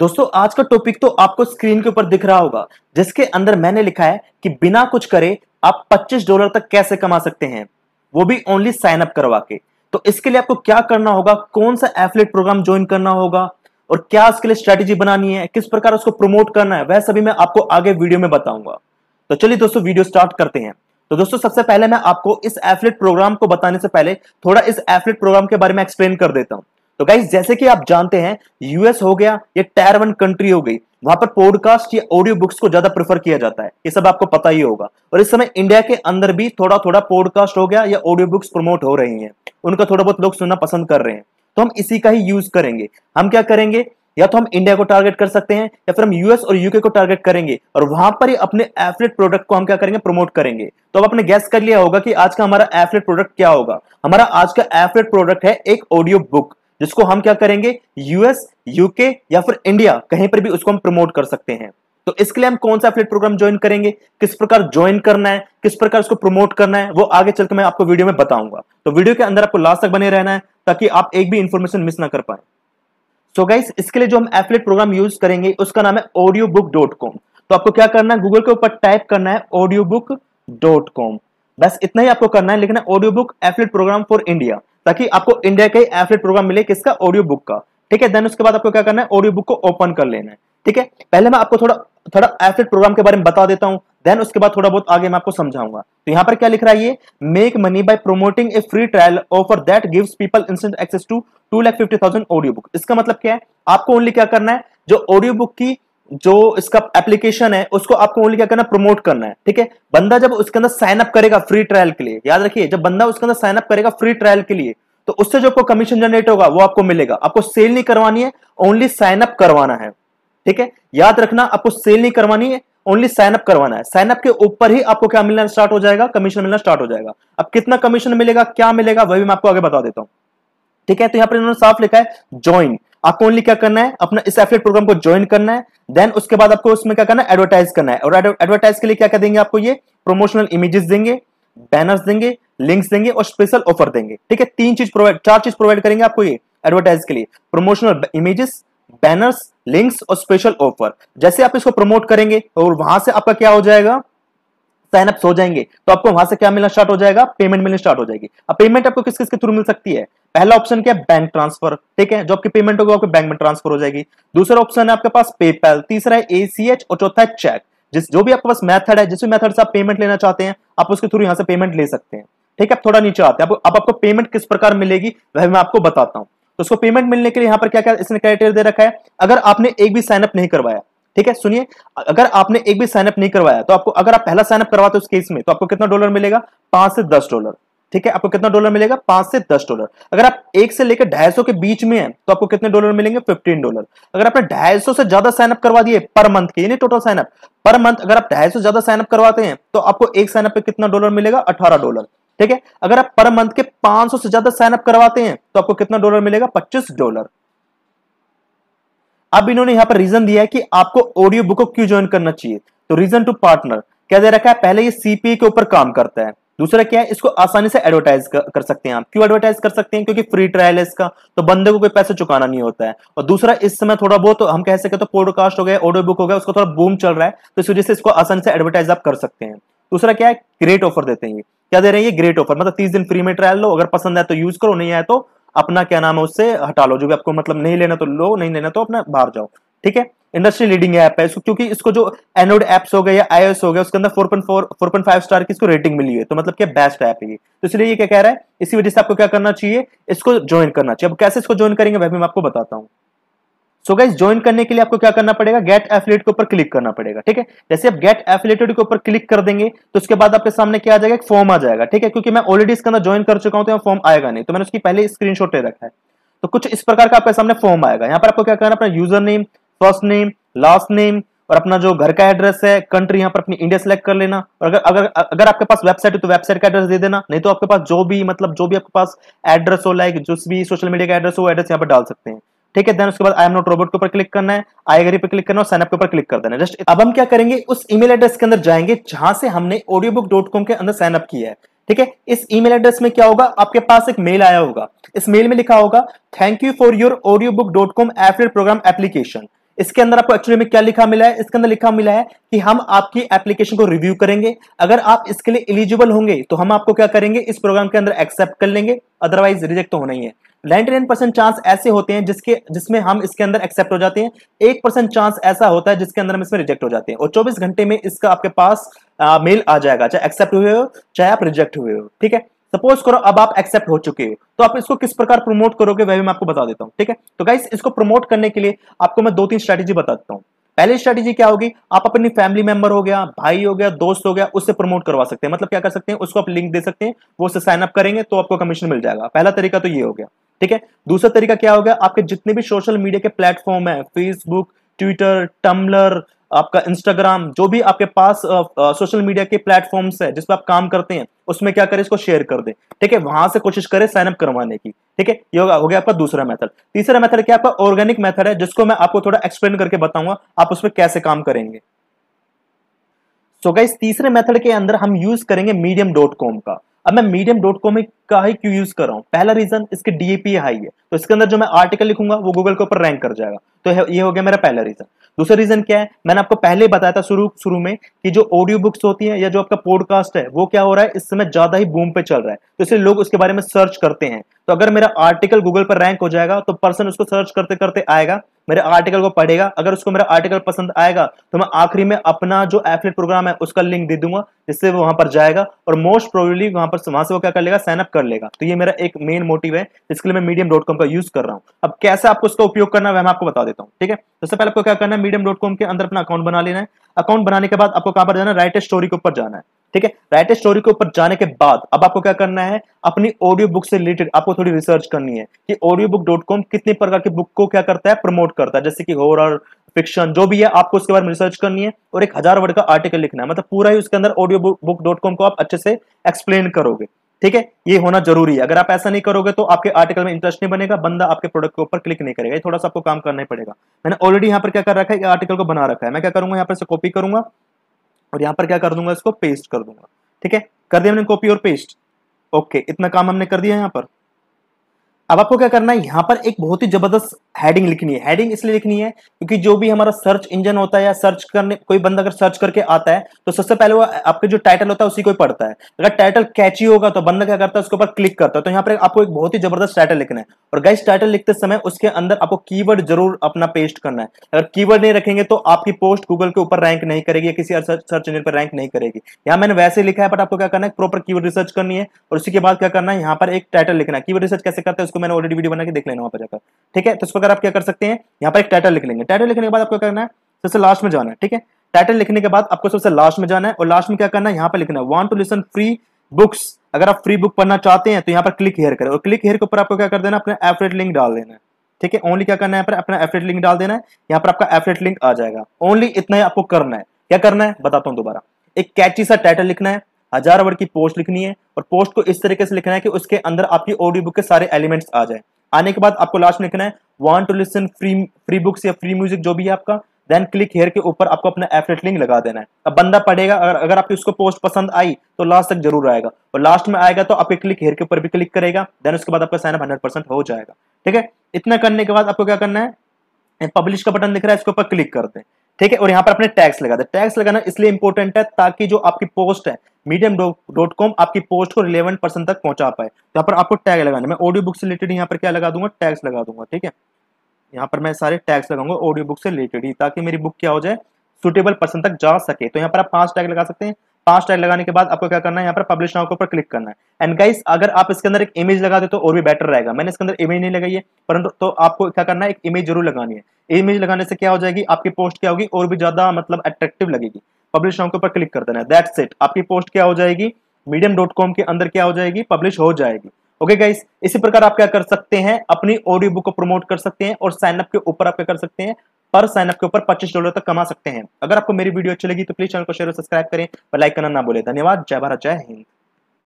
दोस्तों आज का टॉपिक तो आपको स्क्रीन के ऊपर दिख रहा होगा जिसके अंदर मैंने लिखा है कि बिना कुछ करे आप 25 डॉलर तक कैसे कमा सकते हैं वो भी ओनली साइन अप करवा के तो इसके लिए आपको क्या करना होगा कौन सा एफलेट प्रोग्राम ज्वाइन करना होगा और क्या उसके लिए स्ट्रेटेजी बनानी है किस प्रकार उसको प्रमोट करना है वह सभी मैं आपको आगे वीडियो में बताऊंगा तो चलिए दोस्तों वीडियो स्टार्ट करते हैं तो दोस्तों सबसे पहले मैं आपको इस एफलेट प्रोग्राम को बताने से पहले थोड़ा इस एफलेट प्रोग्राम के बारे में एक्सप्लेन कर देता हूं तो गाइज जैसे कि आप जानते हैं यूएस हो गया ये टायर वन कंट्री हो गई वहां पर पॉडकास्ट या ऑडियो बुक्स को ज्यादा प्रेफर किया जाता है ये सब आपको पता ही होगा और इस समय इंडिया के अंदर भी थोड़ा थोड़ा पॉडकास्ट हो गया या ऑडियो बुक्स प्रमोट हो रही हैं उनका थोड़ा बहुत लोग सुनना पसंद कर रहे हैं तो हम इसी का ही यूज करेंगे हम क्या करेंगे या तो हम इंडिया को टारगेट कर सकते हैं या फिर हम यूएस और यूके को टारगेट करेंगे और वहां पर ही अपने एफलेट प्रोडक्ट को हम क्या करेंगे प्रमोट करेंगे तो अब आपने गैस कर लिया होगा कि आज का हमारा एफलेट प्रोडक्ट क्या होगा हमारा आज का एफलेट प्रोडक्ट है एक ऑडियो बुक जिसको हम क्या करेंगे यूएस यूके या फिर इंडिया कहीं पर भी उसको हम प्रमोट कर सकते हैं तो इसके लिए हम कौन सा एफिलेट प्रोग्राम ज्वाइन करेंगे किस प्रकार ज्वाइन करना है किस प्रकार उसको प्रमोट करना है वो आगे चलकर मैं आपको वीडियो में बताऊंगा तो वीडियो के अंदर आपको लास्ट तक बने रहना है ताकि आप एक भी इंफॉर्मेशन मिस ना कर पाए सो गाइस इसके लिए जो हम एफिलेट प्रोग्राम यूज करेंगे उसका नाम है ऑडियो बुक डॉट कॉम तो आपको क्या करना है गूगल के ऊपर टाइप करना है ऑडियो बुक डॉट कॉम बस इतना ही आपको करना है लेकिन audio book affiliate program for India ताकि आपको इंडिया का ही एफलेट प्रोग्राम मिले किसका ऑडियो बुक का ठीक है देन उसके बाद आपको क्या करना है ऑडियो बुक को ओपन कर लेना है ठीक है पहले मैं आपको थोड़ा थोड़ा एफलेट प्रोग्राम के बारे में बता देता हूँ देन उसके बाद थोड़ा बहुत आगे मैं आपको समझाऊंगा तो यहाँ पर क्या लिख रहा है ये make money by promoting a free trial offer that gives people instant access to two lakh fifty thousand audio book इसका मतलब क्या है आपको ओनली क्या करना है जो ऑडियो बुक की जो इसका एप्लीकेशन है उसको आपको ओनली क्या करना प्रमोट करना है ठीक है बंदा जब उसके अंदर साइन अप करेगा फ्री ट्रायल के लिए याद रखिए जब बंदा उसके अंदर साइन अप करेगा फ्री ट्रायल के लिए तो उससे जो आपको कमीशन जनरेट होगा वो आपको मिलेगा आपको सेल नहीं करवानी है ओनली साइन अप करवाना है ठीक है याद रखना आपको सेल नहीं करवानी है ओनली साइन अप करवाना है साइन अप के ऊपर ही आपको क्या मिलना स्टार्ट हो जाएगा कमीशन मिलना स्टार्ट हो जाएगा अब कितना कमीशन मिलेगा क्या मिलेगा वह भी मैं आपको आगे बता देता हूँ ठीक है तो यहां पर इन्होंने साफ लिखा है ज्वाइन आपको ओनली क्या करना है अपना इस एफिलेट प्रोग्राम को ज्वाइन करना है देन उसके बाद आपको उसमें क्या करना है एडवर्टाइज करना है और एडवर्टाइज के लिए क्या क्या देंगे आपको ये प्रोमोशनल इमेजेस देंगे बैनर्स देंगे लिंक्स देंगे और स्पेशल ऑफर देंगे ठीक है तीन चीज प्रोवाइड चार चीज प्रोवाइड करेंगे आपको ये एडवर्टाइज के लिए प्रोमोशनल इमेजेस बैनर्स लिंक्स और स्पेशल ऑफर जैसे आप इसको प्रमोट करेंगे और वहां से आपका क्या हो जाएगा साइन हो जाएंगे तो आपको वहां से क्या मिलना स्टार्ट हो जाएगा पेमेंट मिलनी स्टार्ट हो जाएगी अब पेमेंट आपको किस किस के थ्रू मिल सकती है पहला ऑप्शन क्या है बैंक ट्रांसफर ठीक है जो आपकी पेमेंट होगी आपके बैंक में ट्रांसफर हो जाएगी दूसरा ऑप्शन है आपके पास पेपैल तीसरा है एसीएच और चौथा है चेक जिस जो भी आपके पास मेथड है जिस भी मेथड से आप पेमेंट लेना चाहते हैं आप उसके थ्रू यहाँ से पेमेंट ले सकते हैं ठीक है आप थोड़ा नीचे आते हैं अब आपको पेमेंट किस प्रकार मिलेगी वह मैं आपको बताता हूं तो उसको पेमेंट मिलने के लिए यहाँ पर क्या क्या इसने क्राइटेरिया दे रखा है अगर आपने एक भी साइन अप नहीं करवाया ठीक है सुनिए अगर आपने एक भी साइनअप नहीं करवाया तो आपको अगर आप पहला साइनअप करवाते हो उस केस में तो आपको कितना डॉलर मिलेगा पांच से दस डॉलर ठीक है आपको कितना डॉलर मिलेगा पांच से दस डॉलर अगर आप एक से लेकर ढाई सौ के बीच में है तो आपको कितने डॉलर मिलेंगे फिफ्टीन डॉलर अगर आपने ढाई सौ से ज्यादा साइनअप करवा दिए पर मंथ के यानी टोटल साइनअप पर मंथ अगर आप ढाई सौ ज्यादा साइनअप करवाते हैं तो आपको एक साइनअप पे कितना डॉलर मिलेगा अठारह डॉलर ठीक है अगर आप पर मंथ के पांच से ज्यादा साइनअप करवाते हैं तो आपको कितना डॉलर मिलेगा पच्चीस डॉलर अब इन्होंने यहाँ पर रीजन दिया है कि आपको ऑडियो बुक को क्यों ज्वाइन करना चाहिए तो रीजन टू पार्टनर क्या दे रखा है पहले ये सीपी के ऊपर काम करता है दूसरा क्या है इसको आसानी से एडवर्टाइज कर सकते हैं आप क्यों एडवर्टाइज कर सकते हैं क्योंकि फ्री ट्रायल है इसका तो बंदे को कोई पैसा चुकाना नहीं होता है और दूसरा इस समय थोड़ा बहुत तो हम कह सकते तो पॉडकास्ट हो गया ऑडियो बुक हो गया उसका थोड़ा बूम चल रहा है तो इस वजह से इसको आसानी से एडवर्टाइज आप कर सकते हैं दूसरा क्या है ग्रेट ऑफर देते हैं क्या दे रहे हैं ये ग्रेट ऑफर मतलब तीस दिन फ्री में ट्रायल लो अगर पसंद है तो यूज करो नहीं आए तो अपना क्या नाम है उससे हटा लो जो भी आपको मतलब नहीं लेना तो लो नहीं लेना तो अपना बाहर जाओ ठीक है इंडस्ट्री लीडिंग ऐप है इसको क्योंकि इसको जो एंड्रॉइड एप्स हो गए या आईओएस हो गया उसके अंदर 4.4 4.5 स्टार की इसको रेटिंग मिली है तो मतलब क्या बेस्ट ऐप है ये तो इसलिए ये क्या कह रहा है इसी वजह से आपको क्या करना चाहिए इसको ज्वाइन करना चाहिए अब कैसे इसको ज्वाइन करेंगे वह भी मैं आपको बताता हूँ सो गाइज ज्वाइन करने के लिए आपको क्या करना पड़ेगा गेट एफिलेट के ऊपर क्लिक करना पड़ेगा ठीक है जैसे आप गेट एफिलेटेड के ऊपर क्लिक कर देंगे तो उसके बाद आपके सामने क्या आ जाएगा एक फॉर्म आ जाएगा ठीक है क्योंकि मैं ऑलरेडी इसके अंदर ज्वाइन कर चुका हूं तो यहाँ फॉर्म आएगा नहीं तो मैंने उसकी पहले स्क्रीन ले रखा है तो कुछ इस प्रकार का आपके सामने फॉर्म आएगा यहाँ पर आपको क्या करना अपना user name first name last name और अपना जो घर का एड्रेस है कंट्री यहाँ पर अपनी इंडिया सेलेक्ट कर लेना और अगर अगर अगर आपके पास वेबसाइट है तो वेबसाइट का एड्रेस दे देना नहीं तो आपके पास जो भी मतलब जो भी आपके पास एड्रेस हो लाइक जो भी सोशल मीडिया का एड्रेस हो एड्रेस यहाँ पर डाल सकते हैं ठीक है देन उसके बाद आई एम नॉट रोबोट के ऊपर क्लिक करना है आई एग्री पे क्लिक करना है साइनअप के ऊपर क्लिक कर देना जस्ट अब हम क्या करेंगे उस ईमेल एड्रेस के अंदर जाएंगे जहां से हमने ऑडियो बुक डॉट कॉम के अंदर साइनअप किया है ठीक है इस ईमेल एड्रेस में क्या होगा आपके पास एक मेल आया होगा इस मेल में लिखा होगा thank you for your audio book dot com affiliate program application इसके अंदर आपको एक्चुअली में क्या लिखा मिला है इसके अंदर लिखा मिला है कि हम आपकी एप्लीकेशन को रिव्यू करेंगे अगर आप इसके लिए एलिजिबल होंगे तो हम आपको क्या करेंगे इस प्रोग्राम के अंदर एक्सेप्ट कर लेंगे अदरवाइज रिजेक्ट तो होना ही है 99% चांस ऐसे होते हैं जिसके जिसमें हम इसके अंदर एक्सेप्ट हो जाते हैं एक परसेंट चांस ऐसा होता है जिसके अंदर हम इसमें रिजेक्ट हो जाते हैं और 24 घंटे में इसका आपके पास आ, मेल आ जाएगा चाहे एक्सेप्ट हुए हो चाहे आप रिजेक्ट हुए हो ठीक है सपोज करो अब आप एक्सेप्ट हो चुके हो तो आप इसको किस प्रकार प्रमोट करोगे वह भी मैं आपको बता देता हूँ ठीक है तो गाइस इसको प्रमोट करने के लिए आपको मैं दो तीन स्ट्रेटेजी बता देता हूँ पहली स्ट्रैटेजी क्या होगी आप अपनी फैमिली मेंबर हो गया भाई हो गया दोस्त हो गया उससे प्रमोट करवा सकते हैं मतलब क्या कर सकते हैं उसको आप लिंक दे सकते हैं वो उससे साइन अप करेंगे तो आपको कमीशन मिल जाएगा पहला तरीका तो ये हो गया ठीक है दूसरा तरीका क्या होगा आपके जितने भी सोशल मीडिया के प्लेटफॉर्म है फेसबुक ट्विटर टम्बलर आपका इंस्टाग्राम जो भी आपके पास सोशल मीडिया के प्लेटफॉर्म्स है जिस पर आप काम करते हैं उसमें क्या करें इसको शेयर कर दें ठीक है वहां से कोशिश करें साइन अप करवाने की ठीक है ये हो गया आपका दूसरा मेथड तीसरा मेथड क्या आपका ऑर्गेनिक मेथड है जिसको मैं आपको थोड़ा एक्सप्लेन करके बताऊंगा आप उसमें कैसे काम करेंगे सो so गाइस तीसरे मेथड के अंदर हम यूज करेंगे मीडियम डॉट कॉम का अब मैं मीडियम डॉट कॉम का ही क्यों यूज कर रहा हूँ पहला रीजन इसके डीएपी हाई है तो इसके अंदर जो मैं आर्टिकल लिखूंगा वो गूगल के ऊपर रैंक कर जाएगा तो ये हो गया मेरा पहला रीजन दूसरा रीजन क्या है मैंने आपको पहले बताया था शुरू शुरू में कि जो ऑडियो बुक्स होती है या जो आपका पॉडकास्ट है वो क्या हो रहा है इस समय ज्यादा ही बूम पे चल रहा है तो इसलिए लोग उसके बारे में सर्च करते हैं तो अगर मेरा आर्टिकल गूगल पर रैंक हो जाएगा तो पर्सन उसको सर्च करते करते आएगा मेरे आर्टिकल को पढ़ेगा अगर उसको मेरा आर्टिकल पसंद आएगा तो मैं आखिरी में अपना जो एफलेट प्रोग्राम है उसका लिंक दे दूंगा जिससे वो वहां पर जाएगा और मोस्ट प्रोबेबली वहां पर वहां से वो क्या कर लेगा साइनअप कर लेगा तो ये मेरा एक मेन मोटिव है जिसके लिए मैं मीडियम डॉट कॉम का यूज कर रहा हूँ अब कैसे आपको उसका उपयोग करना है मैं आपको बता देता हूँ ठीक है सबसे पहले आपको क्या करना है मीडियम डॉट कॉम के अंदर अपना अकाउंट बना लेना है अकाउंट बनाने के बाद आपको कहां पर जाना है राइट स्टोरी के ऊपर जाना है ठीक है राइट स्टोरी के ऊपर जाने के बाद अब आपको क्या करना है अपनी ऑडियो बुक से रिलेटेड आपको थोड़ी रिसर्च करनी है कि ऑडियो बुक डॉट कॉम कितने प्रकार की बुक को क्या करता है प्रमोट करता है जैसे कि हॉरर फिक्शन जो भी है आपको उसके बारे में रिसर्च करनी है और एक हजार वर्ड का आर्टिकल लिखना है मतलब पूरा ही उसके अंदर ऑडियो बुक डॉट कॉम को आप अच्छे से एक्सप्लेन करोगे ठीक है ये होना जरूरी है अगर आप ऐसा नहीं करोगे तो आपके आर्टिकल में इंटरेस्ट नहीं बनेगा बंदा आपके प्रोडक्ट के ऊपर क्लिक नहीं करेगा ये थोड़ा सा आपको काम करना ही पड़ेगा मैंने ऑलरेडी यहाँ पर क्या कर रखा है आर्टिकल को बना रखा है मैं क्या करूंगा यहाँ पर से कॉपी करूंगा और यहां पर क्या कर दूंगा इसको पेस्ट कर दूंगा ठीक है कर दिया हमने कॉपी और पेस्ट ओके इतना काम हमने कर दिया यहां पर अब आपको क्या करना है यहाँ पर एक बहुत ही जबरदस्त हेडिंग लिखनी है हेडिंग इसलिए लिखनी है क्योंकि जो भी हमारा सर्च इंजन होता है या सर्च करने कोई बंदा अगर सर्च करके आता है तो सबसे पहले वो आपके जो टाइटल होता है उसी को पढ़ता है अगर टाइटल कैची होगा तो बंदा क्या करता है उसके ऊपर क्लिक करता है तो यहाँ पर आपको एक बहुत ही जबरदस्त टाइटल लिखना है और गैस टाइटल लिखते समय उसके अंदर आपको कीवर्ड जरूर अपना पेस्ट करना है अगर की नहीं रखेंगे तो आपकी पोस्ट गूगल के ऊपर रैंक नहीं करेगी या किसी सर्च इंजन पर रैंक नहीं करेगी यहाँ मैंने वैसे लिखा है बट आपको क्या करना है प्रॉपर कीवर्ड रिसर्च करनी है और उसी के बाद क्या करना है यहाँ पर एक टाइटल लिखना है की रिसर्च कैसे करते हैं उसको मैंने ऑलरेडी वीडियो बना के देख लेना वहां पर जाकर ठीक है तो इस प्रकार आप क्या कर सकते हैं यहाँ पर एक टाइटल लिख लेंगे टाइटल लिखने के बाद आपको करना है सबसे लास्ट में जाना है ठीक है टाइटल लिखने के बाद आपको सबसे लास्ट में जाना है और लास्ट में क्या करना है यहाँ पर लिखना है want to listen free books अगर आप फ्री बुक पढ़ना चाहते हैं तो यहाँ पर क्लिक हेयर करें और क्लिक हेयर के ऊपर आपको क्या कर देना अपना एफरेट लिंक डाल देना है ठीक है ओनली क्या करना है यहाँ पर अपना एफरेट लिंक डाल देना है यहाँ पर आपका एफरेट लिंक आ जाएगा ओनली इतना ही आपको करना है क्या करना है बताता हूँ दोबारा एक कैची सा टाइटल लिखना है हजार वर्ड की पोस्ट लिखनी है और पोस्ट को इस तरीके से लिखना है कि उसके अंदर आपकी ऑडियो बुक के सारे एलिमेंट्स आ जाए आने के बाद आपको लास्ट में लिखना है want to listen free free books या फ्री म्यूजिक जो भी है आपका देन क्लिक हेयर के ऊपर आपको अपना एफलेट लिंक लगा देना है अब बंदा पढ़ेगा अगर अगर आपकी उसको पोस्ट पसंद आई तो लास्ट तक जरूर आएगा और लास्ट में आएगा तो आपके क्लिक हेयर के ऊपर भी क्लिक करेगा देन उसके बाद आपका साइनअप हंड्रेड परसेंट हो जाएगा ठीक है इतना करने के बाद आपको क्या करना है पब्लिश का बटन दिख रहा है इसके ऊपर क्लिक करते हैं ठीक है और यहाँ पर अपने टैक्स लगा दें टैक्स लगाना इसलिए इंपॉर्टेंट है ताकि जो आपकी पोस्ट है मीडियम डॉट कॉम आपकी पोस्ट को रिलेवेंट पर्सन तक पहुंचा पाए तो यहाँ पर आपको टैग लगाना मैं ऑडियो बुक से रिलेटेड यहाँ पर क्या लगा दूंगा टैक्स लगा दूंगा ठीक है यहाँ पर मैं सारे टैक्स लगाऊंगा ऑडियो बुक से रिलेटेड ही ताकि मेरी बुक क्या हो जाए सुटेबल पर्सन तक जा सके तो यहाँ पर आप पांच टैग लगा सकते हैं पांच टैग लगाने के बाद आपको क्या करना है यहाँ पर पब्लिश नाउ के ऊपर क्लिक करना है एंड गाइस अगर आप इसके अंदर एक इमेज लगा दे तो और भी बेटर रहेगा मैंने इसके अंदर इमेज नहीं लगाई है परंतु तो आपको क्या करना है एक इमेज जरूर लगानी है इमेज लगाने से क्या हो जाएगी आपकी पोस्ट क्या होगी और भी ज्यादा मतलब अट्रेक्टिव लगेगी पब्लिश नाउ के ऊपर क्लिक कर देना है दैट्स इट आपकी पोस्ट क्या हो जाएगी मीडियम डॉट कॉम के अंदर क्या हो जाएगी पब्लिश हो जाएगी ओके okay गाइस इसी प्रकार आप क्या कर सकते हैं अपनी ऑडियो बुक को प्रमोट कर सकते हैं और साइनअप के ऊपर आप क्या कर सकते हैं पर साइनअप के ऊपर पच्चीस डॉलर तक कमा सकते हैं अगर आपको मेरी वीडियो अच्छी लगी तो प्लीज चैनल को शेयर और सब्सक्राइब करें और लाइक करना ना बोले धन्यवाद जय भारत जय हिंद